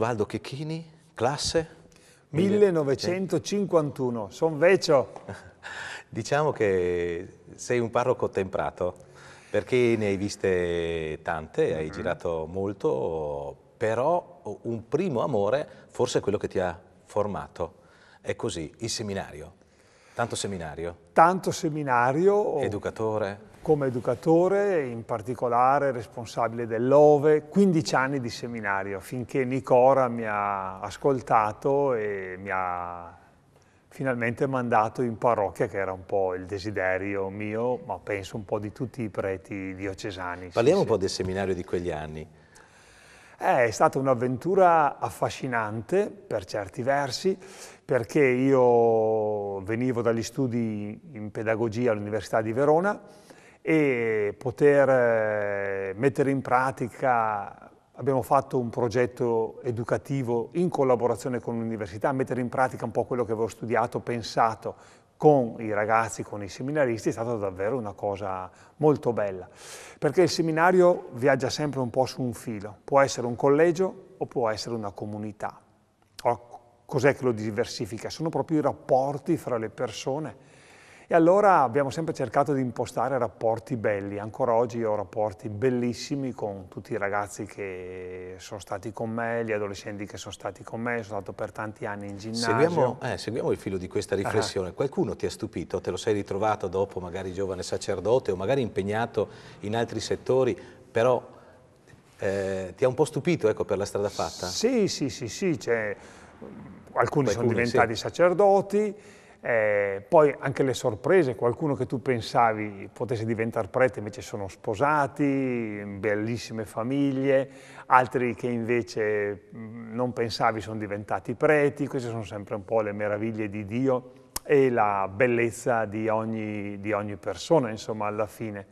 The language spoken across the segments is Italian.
Osvaldo Chechini, classe? 1951, sono vecchio. Diciamo che sei un parroco temprato, perché ne hai viste tante, hai mm -hmm. girato molto, però un primo amore forse è quello che ti ha formato. È così, il seminario. Tanto seminario. Tanto seminario. Educatore come educatore, in particolare responsabile dell'OVE, 15 anni di seminario, finché Nicora mi ha ascoltato e mi ha finalmente mandato in parrocchia, che era un po' il desiderio mio, ma penso un po' di tutti i preti diocesani. Parliamo sì, un po' del seminario di quegli anni. Eh, è stata un'avventura affascinante per certi versi, perché io venivo dagli studi in pedagogia all'Università di Verona, e poter eh, mettere in pratica, abbiamo fatto un progetto educativo in collaborazione con l'università, mettere in pratica un po' quello che avevo studiato, pensato con i ragazzi, con i seminaristi, è stata davvero una cosa molto bella, perché il seminario viaggia sempre un po' su un filo, può essere un collegio o può essere una comunità. Ecco, cos'è che lo diversifica? Sono proprio i rapporti fra le persone, e allora abbiamo sempre cercato di impostare rapporti belli, ancora oggi ho rapporti bellissimi con tutti i ragazzi che sono stati con me, gli adolescenti che sono stati con me, sono stato per tanti anni in ginnasio. Seguiamo, eh, seguiamo il filo di questa riflessione, qualcuno ti ha stupito, te lo sei ritrovato dopo magari giovane sacerdote o magari impegnato in altri settori, però eh, ti ha un po' stupito ecco, per la strada fatta? Sì, sì, sì, sì, cioè, alcuni, alcuni sono diventati sì. sacerdoti, eh, poi anche le sorprese, qualcuno che tu pensavi potesse diventare prete invece sono sposati, bellissime famiglie, altri che invece mm, non pensavi sono diventati preti, queste sono sempre un po' le meraviglie di Dio e la bellezza di ogni, di ogni persona, insomma, alla fine.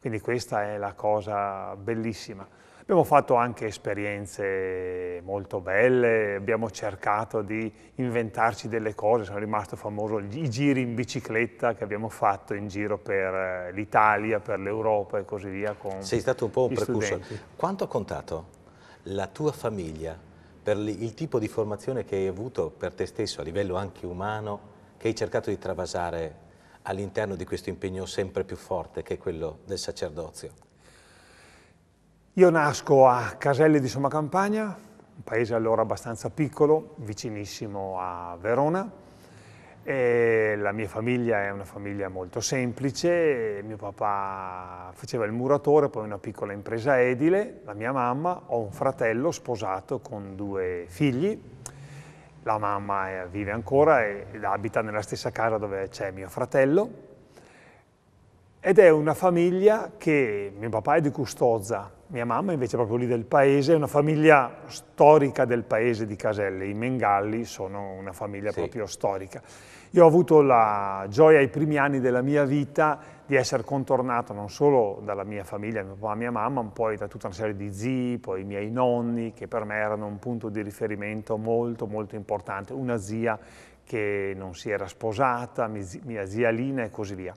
Quindi questa è la cosa bellissima. Abbiamo fatto anche esperienze molto belle, abbiamo cercato di inventarci delle cose, sono rimasto famoso i giri in bicicletta che abbiamo fatto in giro per eh, l'Italia, per l'Europa e così via. Sei stato un po' un precursore. Quanto ha contato la tua famiglia per il tipo di formazione che hai avuto per te stesso a livello anche umano, che hai cercato di travasare all'interno di questo impegno sempre più forte che è quello del sacerdozio? Io nasco a Caselle di Somma Campagna, un paese allora abbastanza piccolo, vicinissimo a Verona. E la mia famiglia è una famiglia molto semplice, mio papà faceva il muratore, poi una piccola impresa edile, la mia mamma, ho un fratello sposato con due figli, la mamma vive ancora e abita nella stessa casa dove c'è mio fratello ed è una famiglia che mio papà è di Custozza, mia mamma invece è proprio lì del paese, è una famiglia storica del paese di Caselle, i Mengalli sono una famiglia sì. proprio storica. Io ho avuto la gioia ai primi anni della mia vita di essere contornato non solo dalla mia famiglia, mio papà, mia mamma, ma poi da tutta una serie di zii, poi i miei nonni, che per me erano un punto di riferimento molto molto importante, una zia che non si era sposata, mia zia Lina e così via.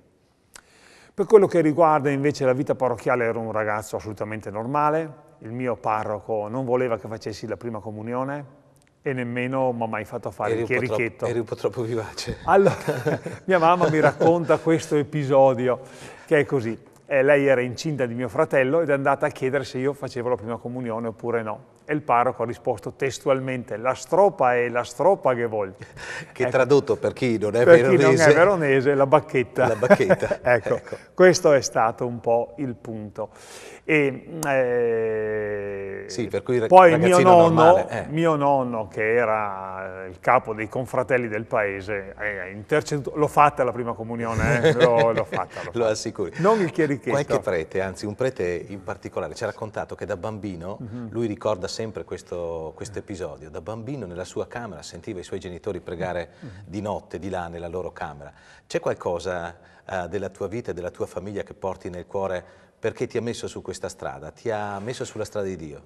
Per quello che riguarda invece la vita parrocchiale ero un ragazzo assolutamente normale, il mio parroco non voleva che facessi la prima comunione e nemmeno mi ha mai fatto fare eri il chierichetto. eri un po' troppo vivace. Allora, mia mamma mi racconta questo episodio che è così. Eh, lei era incinta di mio fratello ed è andata a chiedere se io facevo la prima comunione oppure no. E il parroco ha risposto testualmente, la stropa è la stropa che voglio. Che ecco. tradotto per chi non è per veronese. Per chi non è veronese, la bacchetta. La bacchetta. ecco. ecco, questo è stato un po' il punto. E, eh, sì, per cui poi mio nonno, normale, eh. mio nonno, che era il capo dei confratelli del paese, eh, ha intercettato, l'ho fatta la prima comunione, eh? l'ho, fatta. L'ho Lo assicuri. Non il chierichetto. Qualche prete, anzi un prete in particolare, ci ha raccontato che da bambino mm-hmm. lui ricorda sempre questo, questo episodio. Da bambino nella sua camera sentiva i suoi genitori pregare di notte, di là, nella loro camera. C'è qualcosa eh, della tua vita e della tua famiglia che porti nel cuore perché ti ha messo su questa strada, ti ha messo sulla strada di Dio?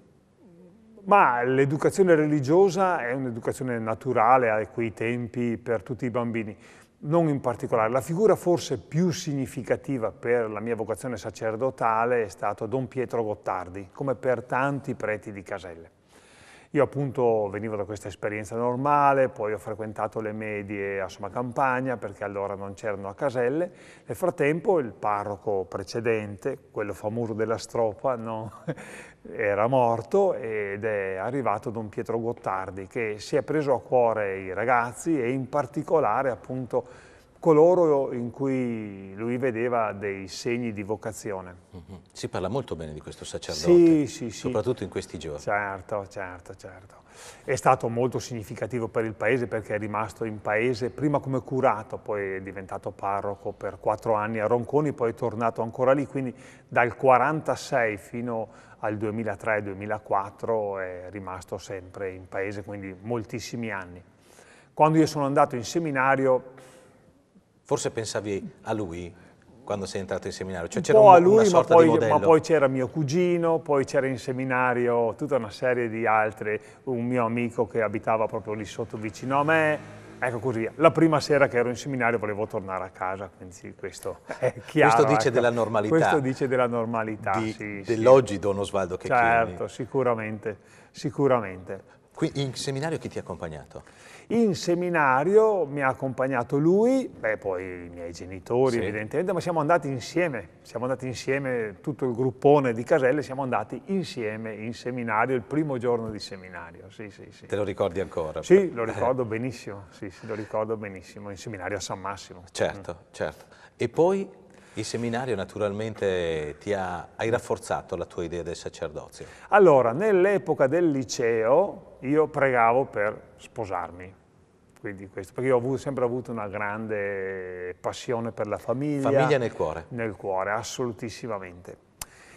Ma l'educazione religiosa è un'educazione naturale a quei tempi per tutti i bambini non in particolare. La figura forse più significativa per la mia vocazione sacerdotale è stato Don Pietro Gottardi, come per tanti preti di Caselle. Io appunto venivo da questa esperienza normale, poi ho frequentato le medie a Somma Campagna perché allora non c'erano a caselle. Nel frattempo il parroco precedente, quello famoso della stropa, no? era morto ed è arrivato Don Pietro Gottardi che si è preso a cuore i ragazzi e in particolare appunto coloro in cui lui vedeva dei segni di vocazione. Mhm. Si parla molto bene di questo sacerdote, sì, sì, soprattutto in questi giorni. Certo, certo, certo. È stato molto significativo per il paese perché è rimasto in paese prima come curato, poi è diventato parroco per quattro anni a Ronconi, poi è tornato ancora lì, quindi dal 1946 fino al 2003-2004 è rimasto sempre in paese, quindi moltissimi anni. Quando io sono andato in seminario Forse pensavi a lui quando sei entrato in seminario? Cioè, c'era un, a lui, ma poi, ma poi, c'era mio cugino, poi c'era in seminario tutta una serie di altri, un mio amico che abitava proprio lì sotto vicino a me, ecco così. La prima sera che ero in seminario volevo tornare a casa, quindi questo eh, è chiaro. questo dice ecco. della normalità. Questo dice della normalità, di, sì. Dell'oggi, sì. Don Osvaldo Checchini. Certo, sicuramente, sicuramente. Qui in seminario chi ti ha accompagnato? In seminario mi ha accompagnato lui, beh, poi i miei genitori sì. evidentemente, ma siamo andati insieme, siamo andati insieme, tutto il gruppone di Caselle, siamo andati insieme in seminario, il primo giorno di seminario. Sì, sì, sì. Te lo ricordi ancora? Sì, eh. lo ricordo benissimo, sì, sì, lo ricordo benissimo, in seminario a San Massimo. Certo, mm. certo. E poi il seminario naturalmente ti ha, hai rafforzato la tua idea del sacerdozio. Allora, nell'epoca del liceo io pregavo per sposarmi, quindi questo, perché io ho sempre avuto una grande passione per la famiglia. Famiglia nel cuore. Nel cuore, assolutissimamente.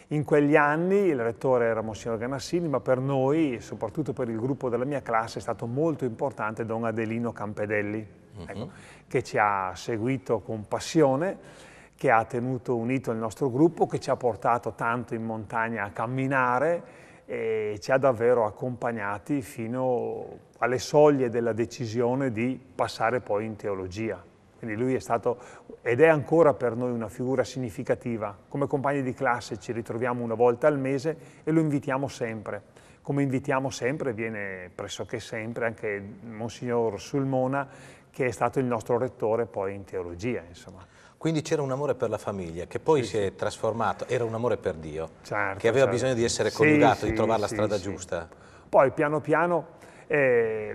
In quegli anni il rettore era Monsignor Ganassini, ma per noi, soprattutto per il gruppo della mia classe, è stato molto importante Don Adelino Campedelli, mm -hmm. ecco, che ci ha seguito con passione che ha tenuto unito il nostro gruppo, che ci ha portato tanto in montagna a camminare e ci ha davvero accompagnati fino alle soglie della decisione di passare poi in teologia. Quindi lui è stato ed è ancora per noi una figura significativa. Come compagni di classe ci ritroviamo una volta al mese e lo invitiamo sempre. Come invitiamo sempre, viene pressoché sempre anche Monsignor Sulmona, che è stato il nostro rettore poi in teologia. Insomma. Quindi c'era un amore per la famiglia che poi sì, si è trasformato, era un amore per Dio, certo, che aveva certo. bisogno di essere coniugato, sì, di trovare la strada giusta. Poi piano piano, eh,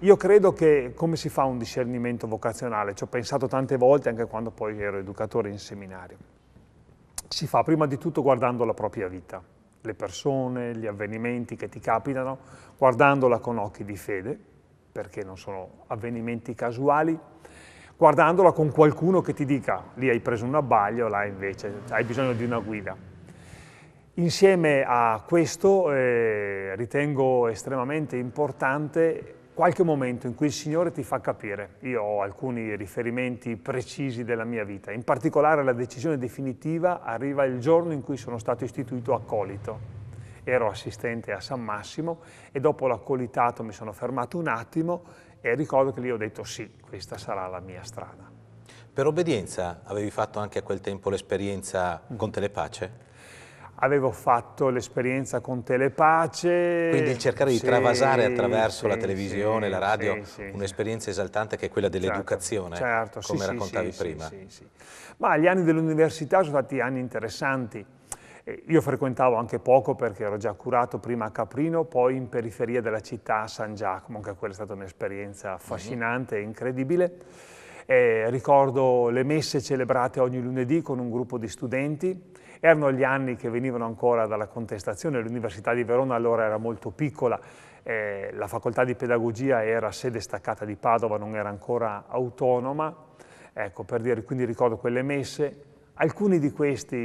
io credo che come si fa un discernimento vocazionale, ci ho pensato tante volte anche quando poi ero educatore in seminario, si fa prima di tutto guardando la propria vita, le persone, gli avvenimenti che ti capitano, guardandola con occhi di fede, perché non sono avvenimenti casuali, guardandola con qualcuno che ti dica lì hai preso un abbaglio, là invece hai bisogno di una guida. Insieme a questo eh, ritengo estremamente importante qualche momento in cui il Signore ti fa capire. Io ho alcuni riferimenti precisi della mia vita, in particolare la decisione definitiva arriva il giorno in cui sono stato istituito accolito ero assistente a San Massimo e dopo l'accolitato mi sono fermato un attimo e ricordo che lì ho detto sì, questa sarà la mia strada. Per obbedienza avevi fatto anche a quel tempo l'esperienza con Telepace? Avevo fatto l'esperienza con Telepace. Quindi il cercare di sì, travasare attraverso sì, la televisione, sì, la radio, un'esperienza esaltante che è quella esatto. dell'educazione, certo, certo, come raccontavi prima. Ma gli anni dell'università sono stati anni interessanti io frequentavo anche poco perché ero già curato prima a Caprino, poi in periferia della città a San Giacomo, anche quella è stata un'esperienza mhm. affascinante e incredibile. Eh, ricordo le messe celebrate ogni lunedì con un gruppo di studenti. Erano gli anni che venivano ancora dalla contestazione, l'Università di Verona allora era molto piccola, eh, la facoltà di pedagogia era sede staccata di Padova, non era ancora autonoma. Ecco, per dire, quindi ricordo quelle messe, Alcuni di questi...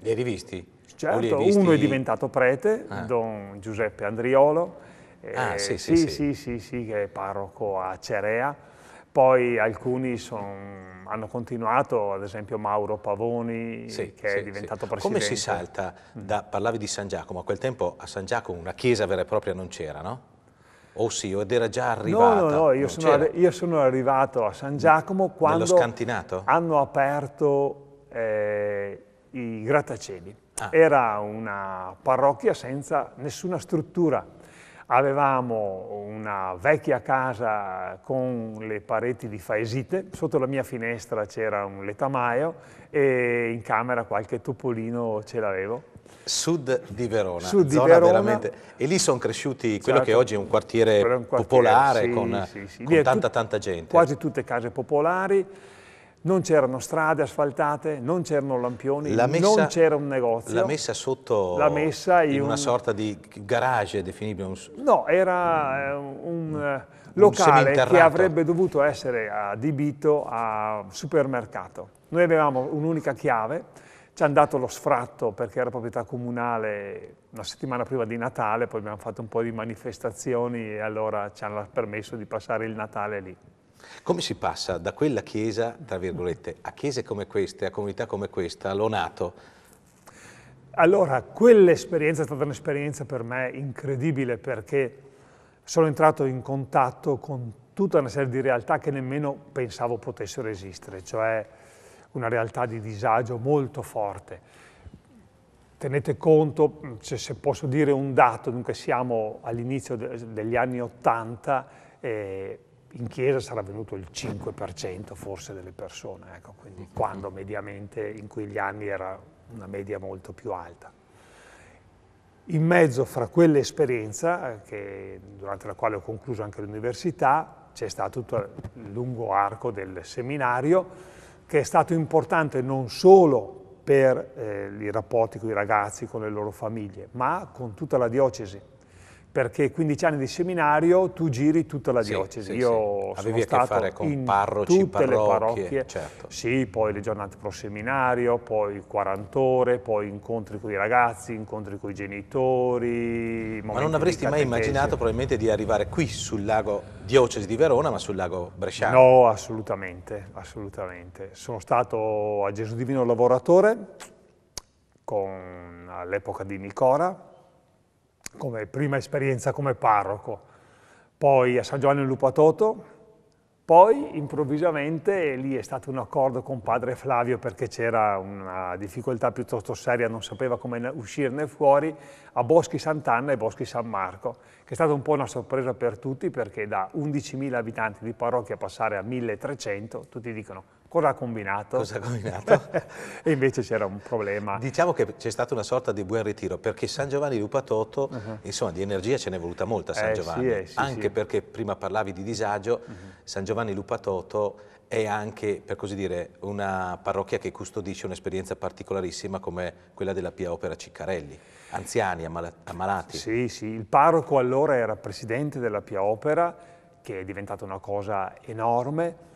Li hai rivisti? Certo, hai rivisti... uno è diventato prete, ah. Don Giuseppe Andriolo, eh, ah, eh, sì, sì, sì, sì. Sì, sì, che è parroco a Cerea, poi alcuni son, hanno continuato, ad esempio Mauro Pavoni, sì, che è diventato presidente. Come si salta mm. da, parlavi di San Giacomo, a quel tempo a San Giacomo una chiesa vera e propria non c'era, no? Oh sì, ed era già arrivato. No, no, no, io sono, io sono, arrivato a San Giacomo quando hanno aperto eh, i grattacieli. Ah. Era una parrocchia senza nessuna struttura. Avevamo una vecchia casa con le pareti di faesite, sotto la mia finestra c'era un letamaio e in camera qualche topolino ce l'avevo. Sud di Verona, Sud di Verona. E lì sono cresciuti quello certo. che oggi è un quartiere, è un quartiere popolare sì, con, sì, sì. con tanta tanta gente. Quasi tutte case popolari non c'erano strade asfaltate, non c'erano lampioni, messa, non c'era un negozio. La messa sotto la messa in, in una un, sorta di garage definibile? Un, no, era eh, un, un eh, locale che avrebbe dovuto essere adibito a supermercato. Noi avevamo un'unica chiave, ci hanno dato lo sfratto perché era proprietà comunale una settimana prima di Natale, poi abbiamo fatto un po' di manifestazioni e allora ci hanno permesso di passare il Natale lì. Come si passa da quella chiesa, tra virgolette, a chiese come queste, a comunità come questa, all'onato? Allora, quell'esperienza è stata un'esperienza per me incredibile perché sono entrato in contatto con tutta una serie di realtà che nemmeno pensavo potessero esistere, cioè una realtà di disagio molto forte. Tenete conto, se posso dire un dato, dunque siamo all'inizio degli anni Ottanta, eh, in chiesa sarà venuto il 5% forse delle persone, ecco, quindi mm-hmm. quando mediamente in quegli anni era una media molto più alta. In mezzo fra quell'esperienza, eh, durante la quale ho concluso anche l'università, c'è stato tutto il lungo arco del seminario, che è stato importante non solo per eh, i rapporti con i ragazzi, con le loro famiglie, ma con tutta la diocesi perché 15 anni di seminario tu giri tutta la sì, diocesi. Sì, Io sì. Avevi sono stato con parroci, tutte parrocchie, le parrocchie. Certo. Sì, poi le giornate pro seminario, poi 40 ore, poi incontri con i ragazzi, incontri con i genitori. Ma non avresti mai immaginato probabilmente di arrivare qui sul lago diocesi di Verona, ma sul lago Bresciano? No, assolutamente, assolutamente. Sono stato a Gesù Divino Lavoratore all'epoca di Nicora, come prima esperienza come parroco, poi a San Giovanni Lupatoto, poi improvvisamente lì è stato un accordo con padre Flavio perché c'era una difficoltà piuttosto seria, non sapeva come uscirne fuori, a Boschi Sant'Anna e Boschi San Marco, che è stata un po' una sorpresa per tutti perché da 11.000 abitanti di parrocchia passare a 1.300, tutti dicono Cosa ha combinato? Cosa ha combinato? e invece c'era un problema. Diciamo che c'è stata una sorta di buon ritiro, perché San Giovanni di Lupatotto, uh -huh. insomma, di energia ce n'è voluta molta a San eh, Giovanni, sì, eh, sì, anche sì. perché prima parlavi di disagio, uh -huh. San Giovanni Lupatotto è anche, per così dire, una parrocchia che custodisce un'esperienza particolarissima come quella della Pia Opera Ciccarelli, anziani, ammalati. Sì, sì, il parroco allora era presidente della Pia Opera, che è diventata una cosa enorme,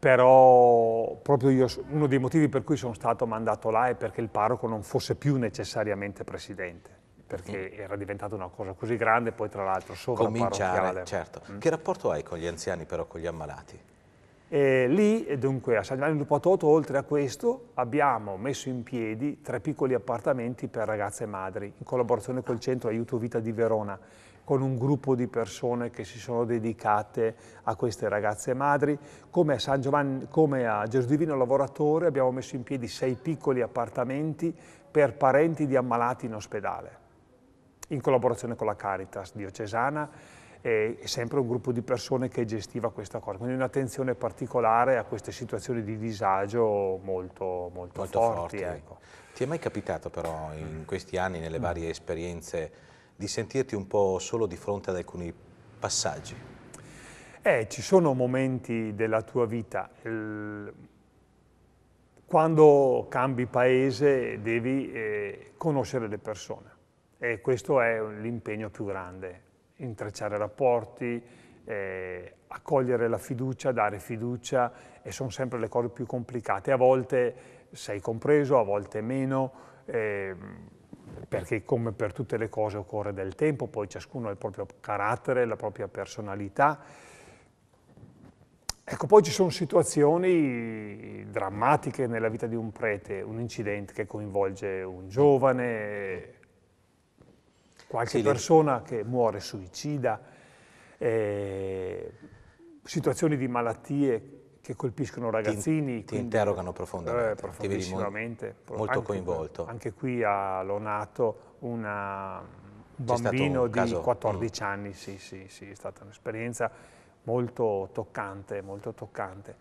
però proprio io, uno dei motivi per cui sono stato mandato là è perché il parroco non fosse più necessariamente presidente perché mm. era diventata una cosa così grande, poi tra l'altro sovraparrocchiale. certo. Mm. Che rapporto hai con gli anziani però, con gli ammalati? E lì, dunque, a San Giovanni del Patoto, oltre a questo, abbiamo messo in piedi tre piccoli appartamenti per ragazze e madri, in collaborazione col Centro Aiuto Vita di Verona, con un gruppo di persone che si sono dedicate a queste ragazze madri. Come a, San Giovanni, come a Gesudivino Lavoratore abbiamo messo in piedi sei piccoli appartamenti per parenti di ammalati in ospedale, in collaborazione con la Caritas diocesana e sempre un gruppo di persone che gestiva questa cosa. Quindi un'attenzione particolare a queste situazioni di disagio molto, molto, molto forti. forti. Ecco. Ti è mai capitato però in questi anni, nelle mm. varie esperienze, di sentirti un po' solo di fronte ad alcuni passaggi. Eh, ci sono momenti della tua vita. Il... Quando cambi paese devi eh, conoscere le persone e questo è l'impegno più grande, intrecciare rapporti, eh, accogliere la fiducia, dare fiducia e sono sempre le cose più complicate. A volte sei compreso, a volte meno. Eh, perché come per tutte le cose occorre del tempo, poi ciascuno ha il proprio carattere, la propria personalità. Ecco, poi ci sono situazioni drammatiche nella vita di un prete, un incidente che coinvolge un giovane, qualche sì, persona che muore suicida, eh, situazioni di malattie che colpiscono ragazzini. Ti, ti interrogano profondamente, eh, profondissimamente. molto anche, coinvolto. Anche qui a Lonato una, un bambino un di caso... 14 mm. anni, sì, sì, sì, è stata un'esperienza molto toccante, molto toccante.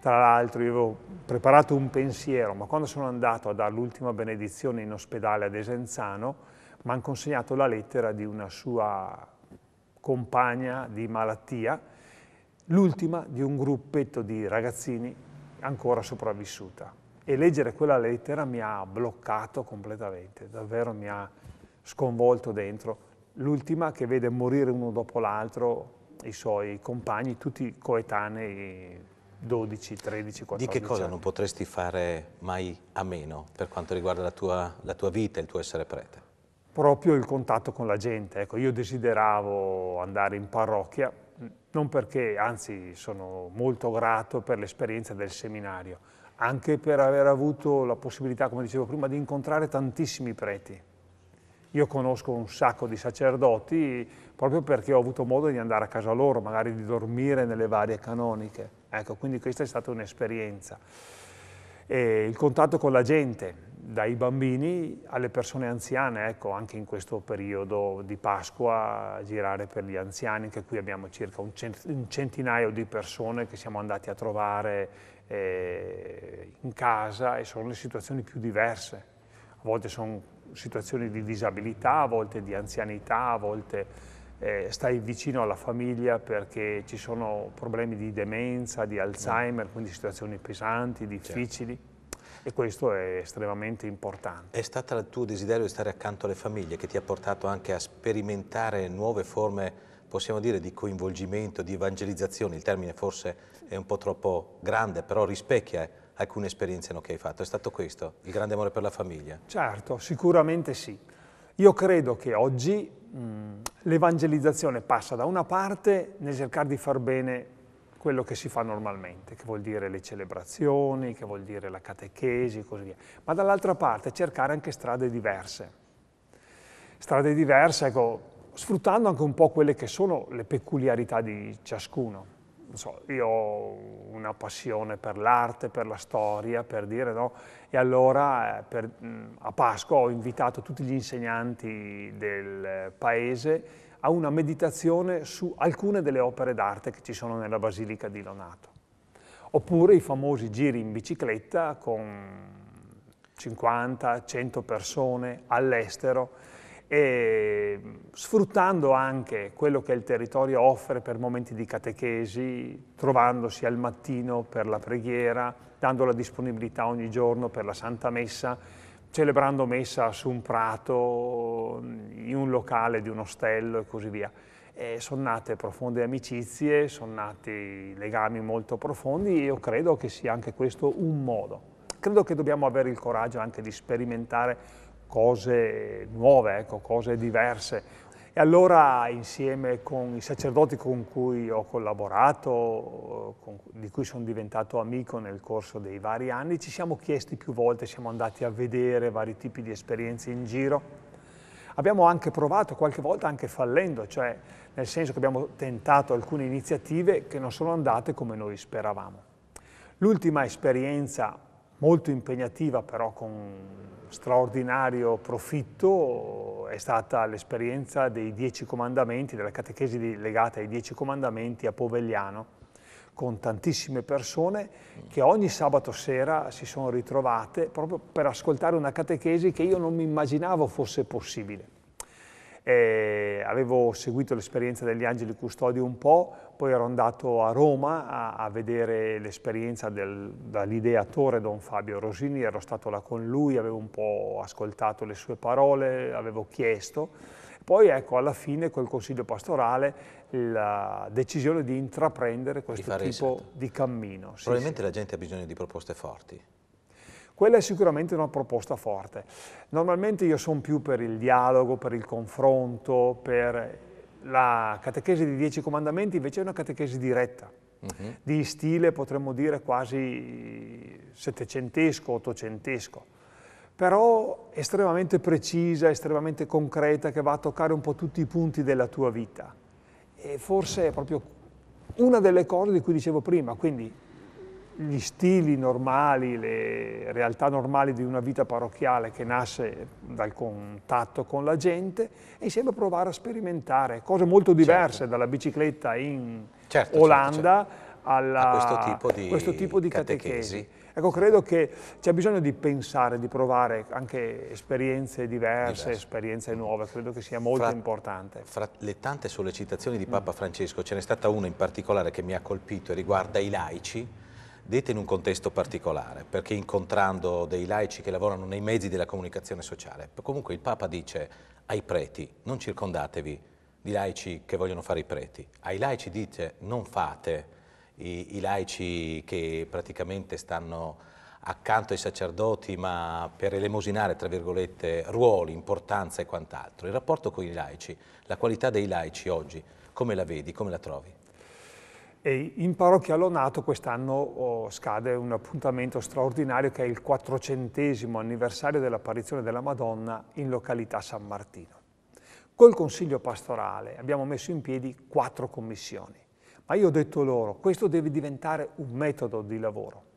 Tra l'altro io avevo preparato un pensiero, ma quando sono andato a dare l'ultima benedizione in ospedale ad Esenzano, mi hanno consegnato la lettera di una sua compagna di malattia, l'ultima di un gruppetto di ragazzini ancora sopravvissuta. E leggere quella lettera mi ha bloccato completamente, davvero mi ha sconvolto dentro. L'ultima che vede morire uno dopo l'altro i suoi compagni, tutti coetanei 12, 13, 14 Di che cosa anni. non potresti fare mai a meno per quanto riguarda la tua, la tua vita e il tuo essere prete? Proprio il contatto con la gente. Ecco, io desideravo andare in parrocchia, non perché, anzi sono molto grato per l'esperienza del seminario, anche per aver avuto la possibilità, come dicevo prima, di incontrare tantissimi preti. Io conosco un sacco di sacerdoti proprio perché ho avuto modo di andare a casa loro, magari di dormire nelle varie canoniche. Ecco, quindi questa è stata un'esperienza. il contatto con la gente, dai bambini alle persone anziane, ecco, anche in questo periodo di Pasqua girare per gli anziani, anche qui abbiamo circa un, centinaio di persone che siamo andati a trovare eh, in casa e sono le situazioni più diverse, a volte sono situazioni di disabilità, a volte di anzianità, a volte eh, stai vicino alla famiglia perché ci sono problemi di demenza, di mm. Alzheimer, quindi situazioni pesanti, certo. difficili. Certo e questo è estremamente importante. È stato il tuo desiderio di stare accanto alle famiglie che ti ha portato anche a sperimentare nuove forme possiamo dire di coinvolgimento, di evangelizzazione, il termine forse è un po' troppo grande, però rispecchia alcune esperienze che hai fatto. È stato questo, il grande amore per la famiglia? Certo, sicuramente sì. Io credo che oggi l'evangelizzazione passa da una parte nel cercare di far bene quello che si fa normalmente, che vuol dire le celebrazioni, che vuol dire la catechesi e così via, ma dall'altra parte cercare anche strade diverse. Strade diverse, ecco, sfruttando anche un po' quelle che sono le peculiarità di ciascuno. Non So, io ho una passione per l'arte, per la storia, per dire no, e allora eh, per, mm, a Pasqua ho invitato tutti gli insegnanti del paese a una meditazione su alcune delle opere d'arte che ci sono nella Basilica di Lonato. Oppure i famosi giri in bicicletta con 50-100 persone all'estero e sfruttando anche quello che il territorio offre per momenti di catechesi, trovandosi al mattino per la preghiera, dando la disponibilità ogni giorno per la Santa Messa, celebrando messa su un prato, in un locale di un ostello e così via. sono nate profonde amicizie, sono nati legami molto profondi e io credo che sia anche questo un modo. Credo che dobbiamo avere il coraggio anche di sperimentare cose nuove, ecco, cose diverse, e allora insieme con i sacerdoti con cui ho collaborato, con, di cui sono diventato amico nel corso dei vari anni, ci siamo chiesti più volte, siamo andati a vedere vari tipi di esperienze in giro. Abbiamo anche provato, qualche volta anche fallendo, cioè nel senso che abbiamo tentato alcune iniziative che non sono andate come noi speravamo. L'ultima esperienza molto impegnativa però con straordinario profitto è stata l'esperienza dei Dieci Comandamenti, della catechesi legata ai Dieci Comandamenti a Povegliano, con tantissime persone che ogni sabato sera si sono ritrovate proprio per ascoltare una catechesi che io non mi immaginavo fosse possibile. Eh, avevo seguito l'esperienza degli Angeli Custodi un po', poi ero andato a Roma a, a vedere l'esperienza dall'ideatore Don Fabio Rosini, ero stato là con lui, avevo un po' ascoltato le sue parole, avevo chiesto. Poi ecco, alla fine col Consiglio Pastorale la decisione di intraprendere questo di tipo reset. di cammino. Probabilmente sì. la gente ha bisogno di proposte forti. Quella è sicuramente una proposta forte. Normalmente io sono più per il dialogo, per il confronto, per la catechesi dei Dieci Comandamenti, invece è una catechesi diretta. Uh mhm. -huh. di stile potremmo dire quasi settecentesco, ottocentesco, però estremamente precisa, estremamente concreta, che va a toccare un po' tutti i punti della tua vita. E forse è proprio una delle cose di cui dicevo prima, quindi gli stili normali, le realtà normali di una vita parrocchiale che nasce dal contatto con la gente e sempre provare a sperimentare cose molto certo. diverse certo. dalla bicicletta in certo, certo Olanda certo, alla, a questo tipo di, questo tipo di catechesi. catechesi. Ecco, credo che c'è bisogno di pensare, di provare anche esperienze diverse, Diverso. esperienze nuove, credo che sia molto fra, importante. Fra le tante sollecitazioni di mm. Papa Francesco, ce n'è stata una in particolare che mi ha colpito e riguarda i laici, dette in un contesto particolare, perché incontrando dei laici che lavorano nei mezzi della comunicazione sociale. Comunque il Papa dice ai preti non circondatevi di laici che vogliono fare i preti, ai laici dite non fate i, i laici che praticamente stanno accanto ai sacerdoti ma per elemosinare tra virgolette ruoli, importanza e quant'altro. Il rapporto con i laici, la qualità dei laici oggi, come la vedi, come la trovi? E in parrocchia Lonato quest'anno oh, scade un appuntamento straordinario che è il quattrocentesimo anniversario dell'apparizione della Madonna in località San Martino. Col Consiglio Pastorale abbiamo messo in piedi quattro commissioni, ma io ho detto loro questo deve diventare un metodo di lavoro.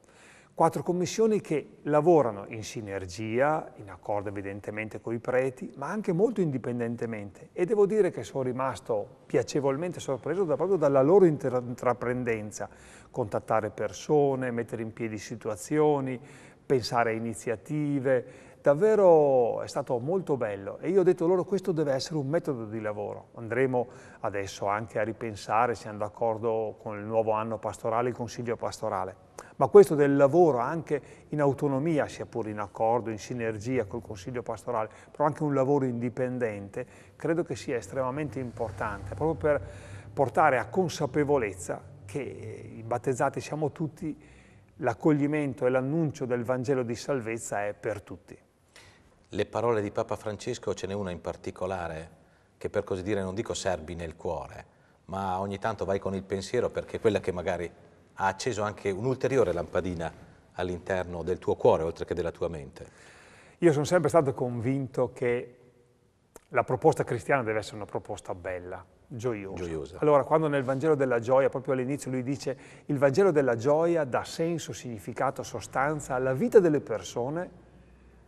Quattro commissioni che lavorano in sinergia, in accordo evidentemente con i preti, ma anche molto indipendentemente. E devo dire che sono rimasto piacevolmente sorpreso da, proprio dalla loro intraprendenza. Contattare persone, mettere in piedi situazioni, pensare a iniziative. Davvero è stato molto bello e io ho detto loro questo deve essere un metodo di lavoro. Andremo adesso anche a ripensare, siamo d'accordo con il nuovo anno pastorale, il consiglio pastorale ma questo del lavoro anche in autonomia, sia pure in accordo, in sinergia col Consiglio pastorale, però anche un lavoro indipendente, credo che sia estremamente importante, proprio per portare a consapevolezza che eh, i battezzati siamo tutti, l'accoglimento e l'annuncio del Vangelo di salvezza è per tutti. Le parole di Papa Francesco ce n'è una in particolare che per così dire non dico serbi nel cuore, ma ogni tanto vai con il pensiero perché quella che magari ha acceso anche un'ulteriore lampadina all'interno del tuo cuore, oltre che della tua mente. Io sono sempre stato convinto che la proposta cristiana deve essere una proposta bella, gioiosa. gioiosa. Allora, quando nel Vangelo della gioia, proprio all'inizio, lui dice il Vangelo della gioia dà senso, significato, sostanza alla vita delle persone,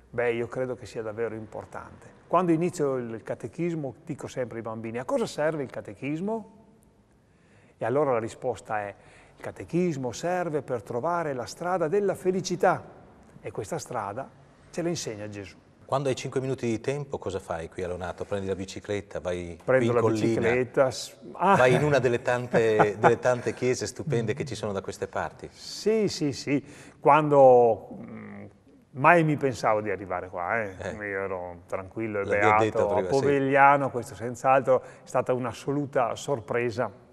beh, io credo che sia davvero importante. Quando inizio il catechismo dico sempre ai bambini a cosa serve il catechismo? E allora la risposta è il catechismo serve per trovare la strada della felicità e questa strada ce la insegna Gesù. Quando hai 5 minuti di tempo cosa fai qui a Lonato? Prendi la bicicletta, vai Prendo la collina, bicicletta. Ah. vai in una delle tante, delle tante, chiese stupende che ci sono da queste parti. Sì, sì, sì. Quando mm, mai mi pensavo di arrivare qua, eh. Eh. io ero tranquillo e beato, detto prima, a Povegliano, sì. questo senz'altro è stata un'assoluta sorpresa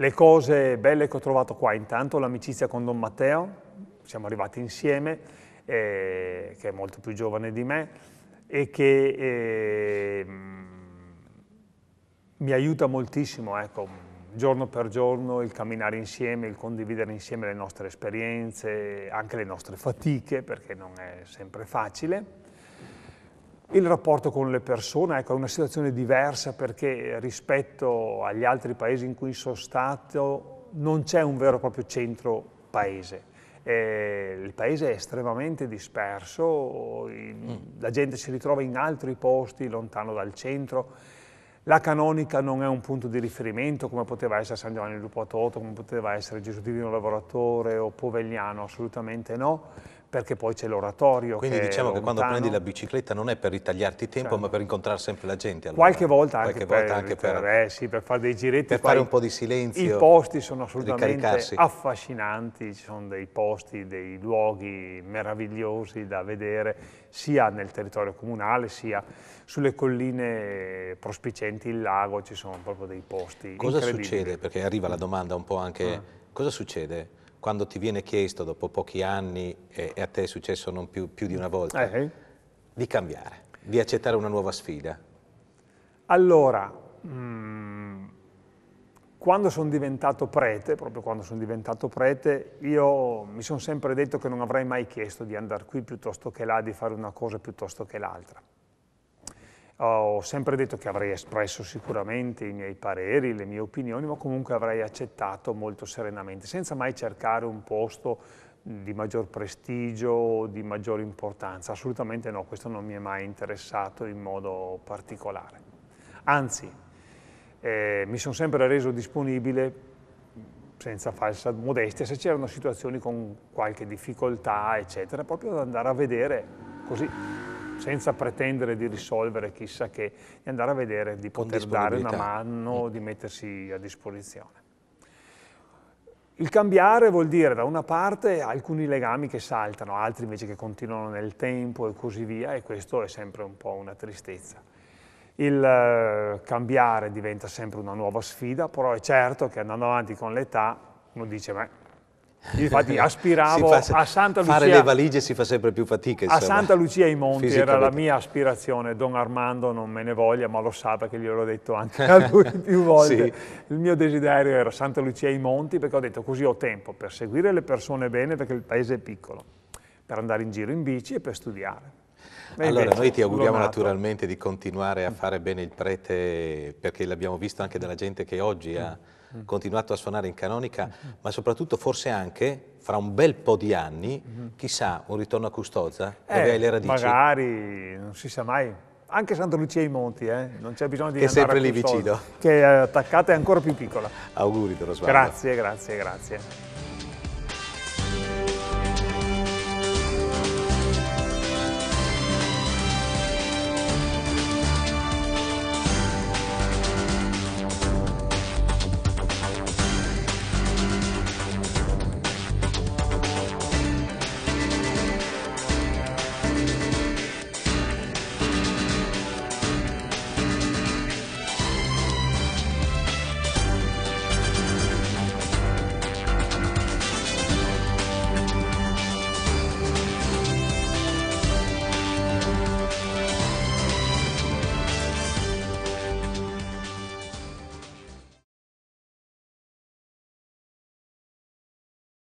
le cose belle che ho trovato qua, intanto l'amicizia con Don Matteo, siamo arrivati insieme, eh, che è molto più giovane di me e che eh, mi aiuta moltissimo, ecco, giorno per giorno, il camminare insieme, il condividere insieme le nostre esperienze, anche le nostre fatiche, perché non è sempre facile. Il rapporto con le persone ecco, è una situazione diversa perché rispetto agli altri paesi in cui sono stato non c'è un vero e proprio centro paese. Eh, il paese è estremamente disperso, mm. la gente si ritrova in altri posti lontano dal centro. La canonica non è un punto di riferimento come poteva essere San Giovanni Lupo Toto, come poteva essere Gesù Divino Lavoratore o Povegliano, assolutamente no perché poi c'è l'oratorio. Quindi diciamo che quando prendi la bicicletta non è per ritagliarti tempo, certo. ma per incontrare sempre la gente. Allora. Qualche volta anche, Qualche per, anche per, eh, sì, per, fare dei giretti. Per fare un po' di silenzio. I posti sono assolutamente affascinanti, ci sono dei posti, dei luoghi meravigliosi da vedere, sia nel territorio comunale, sia sulle colline prospicenti il lago, ci sono proprio dei posti Cosa succede? Perché arriva la domanda un po' anche, eh. cosa succede? quando ti viene chiesto dopo pochi anni, e, a te è successo non più, più di una volta, eh. di cambiare, di accettare una nuova sfida? Allora, mh, mm, quando sono diventato prete, proprio quando sono diventato prete, io mi sono sempre detto che non avrei mai chiesto di andare qui piuttosto che là, di fare una cosa piuttosto che l'altra. Ho sempre detto che avrei espresso sicuramente i miei pareri, le mie opinioni, ma comunque avrei accettato molto serenamente, senza mai cercare un posto di maggior prestigio, di maggior importanza. Assolutamente no, questo non mi è mai interessato in modo particolare. Anzi, eh, mi sono sempre reso disponibile, senza falsa modestia, se c'erano situazioni con qualche difficoltà, eccetera, proprio ad andare a vedere così senza pretendere di risolvere chissà che, di andare a vedere, di poter dare una mano, mm. di mettersi a disposizione. Il cambiare vuol dire da una parte alcuni legami che saltano, altri invece che continuano nel tempo e così via e questo è sempre un po' una tristezza. Il eh, cambiare diventa sempre una nuova sfida, però è certo che andando avanti con l'età uno dice beh, Infatti aspiravo fa, a Santa Lucia. Fare le valigie si fa sempre più fatica. Insomma. A Santa Lucia ai Monti era la mia aspirazione. Don Armando non me ne voglia, ma lo sa perché gliel'ho detto anche a lui più volte. Sì. Il mio desiderio era Santa Lucia ai Monti perché ho detto così ho tempo per seguire le persone bene perché il paese è piccolo, per andare in giro in bici e per studiare. E allora noi ti auguriamo naturalmente di continuare a fare bene il prete perché l'abbiamo visto anche dalla gente che oggi ha... Mm-hmm. continuato a suonare in canonica, mm. ma soprattutto forse anche fra un bel po' di anni, mm. chissà, un ritorno a Custoza, eh, dove hai le radici. Magari, non si sa mai. Anche Santa Lucia i Monti, eh? non c'è bisogno di che andare sempre lì vicino. Che è attaccata e ancora più piccola. Auguri, Dorosvaldo. Grazie, grazie, grazie.